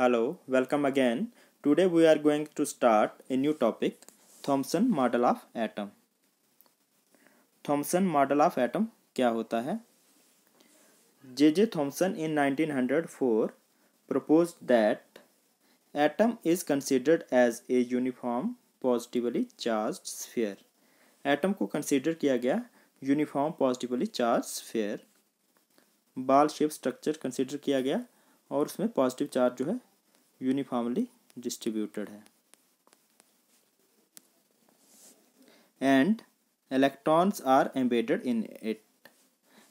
Hello, welcome again. Today we are going to start a new topic, Thomson model of atom Thomson model of atom क्या होता है J J Thomson in 1904 proposed that atom is considered as a uniform positively charged sphere. Atom को consider किया गया uniform positively charge sphere ball shape structure consider किया गया और उसमें पॉजिटिव चार्ज जो है यूनिफॉर्मली डिस्ट्रीब्यूटेड है and electrons are embedded in it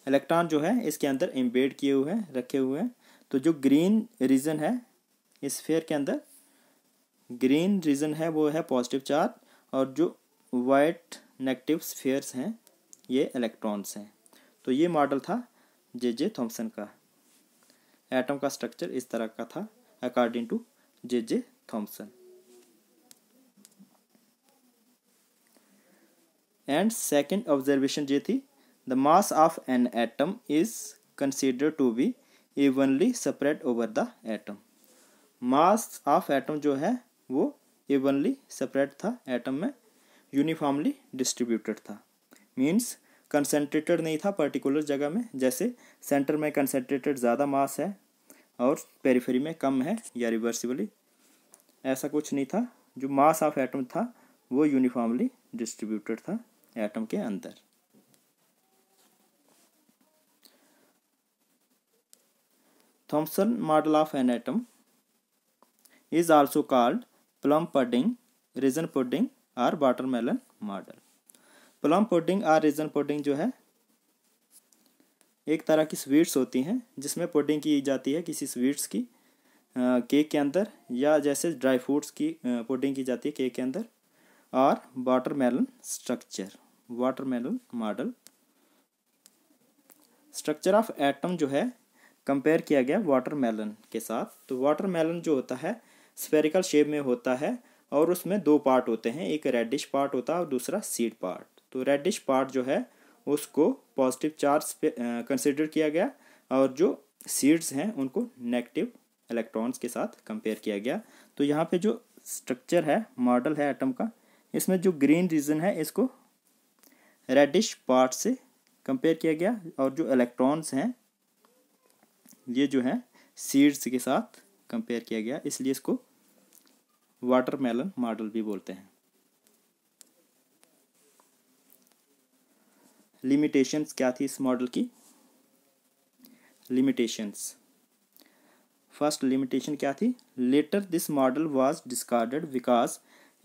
electron जो है इसके अंदर एम्बेड किए हुए हैं रखे हुए हैं तो जो ग्रीन रीजन है इस फेयर के अंदर ग्रीन रीजन है वो है पॉजिटिव चार्ज और जो वाइट नेगेटिव स्फेयर्स हैं ये इलेक्ट्रॉन्स हैं तो ये मॉडल था जे जे थॉम्सन का एटम का स्ट्रक्चर इस तरह का था according to J. J. Thompson. And second observation J थी the mass of an atom is considered to be evenly spread over the atom. Mass of atom जो है वो इवनली सेपरेट था एटम में यूनिफॉर्मली डिस्ट्रीब्यूटेड था means concentrated नहीं था particular जगह में जैसे सेंटर में कंसनट्रेटेड ज़्यादा मास है और पेरीफेरी में कम है या रिवर्सिबली ऐसा कुछ नहीं था जो मास ऑफ एटम था वो यूनिफॉर्मली डिस्ट्रीब्यूटेड था एटम के अंदर Thomson model of an atom is also called plum pudding raisin pudding और वाटरमेलन मॉडल प्लम पुडिंग और रिजन पुडिंग जो है एक तरह की स्वीट्स होती हैं जिसमें पुडिंग की जाती है किसी स्वीट्स की केक के अंदर या जैसे ड्राई फ्रूट्स की पुडिंग की जाती है केक के अंदर और watermelon structure watermelon model structure of atom जो है कंपेयर किया गया वाटरमेलन के साथ तो वाटरमेलन जो होता है स्फेरिकल शेप में होता है और उसमें दो पार्ट होते हैं एक रेडिश पार्ट होता है और दूसरा सीड पार्ट तो रेडिश पार्ट जो है उसको पॉजिटिव चार्ज पे कंसिडर किया गया और जो सीड्स हैं उनको नेगेटिव इलेक्ट्रॉन्स के साथ कंपेयर किया गया तो यहाँ पे जो स्ट्रक्चर है मॉडल है एटम का इसमें जो ग्रीन रीजन है इसको रेडिश पार्ट से कंपेयर किया गया और जो इलेक्ट्रॉन्स हैं ये जो है सीड्स के साथ कंपेयर किया गया इसलिए इसको वाटरमेलन मॉडल भी बोलते हैं लिमिटेशंस क्या थी इस मॉडल की लिमिटेशंस फर्स्ट लिमिटेशन क्या थी later this model was discarded because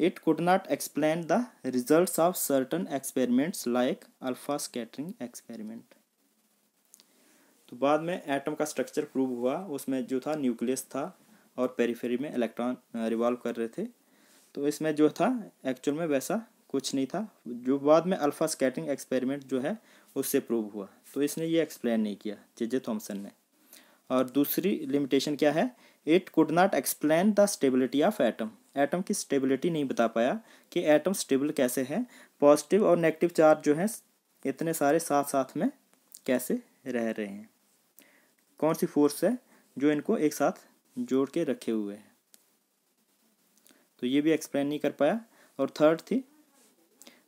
it could not explain the results of certain experiments like alpha scattering experiment तो बाद में एटम का स्ट्रक्चर प्रूव हुआ उसमें जो था न्यूक्लियस था और पेरीफेरी में इलेक्ट्रॉन रिवॉल्व कर रहे थे तो इसमें जो था एक्चुअल में वैसा कुछ नहीं था जो बाद में अल्फ़ा स्कैटरिंग एक्सपेरिमेंट जो है उससे प्रूव हुआ तो इसने ये एक्सप्लेन नहीं किया जे जे थॉम्सन ने और दूसरी लिमिटेशन क्या है it could not explain the stability of atom atom की स्टेबिलिटी नहीं बता पाया कि एटम स्टेबल कैसे है पॉजिटिव और नेगेटिव चार्ज जो हैं इतने सारे साथ साथ में कैसे रह रहे हैं कौन सी फोर्स है जो इनको एक साथ जोड़ के रखे हुए हैं तो ये भी एक्सप्लेन नहीं कर पाया और थर्ड थी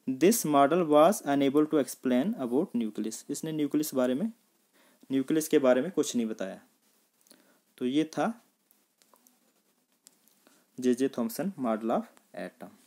this model was unable to explain about nucleus इसने न्यूक्लियस बारे में न्यूक्लियस के बारे में कुछ नहीं बताया तो ये था J J Thomson model of atom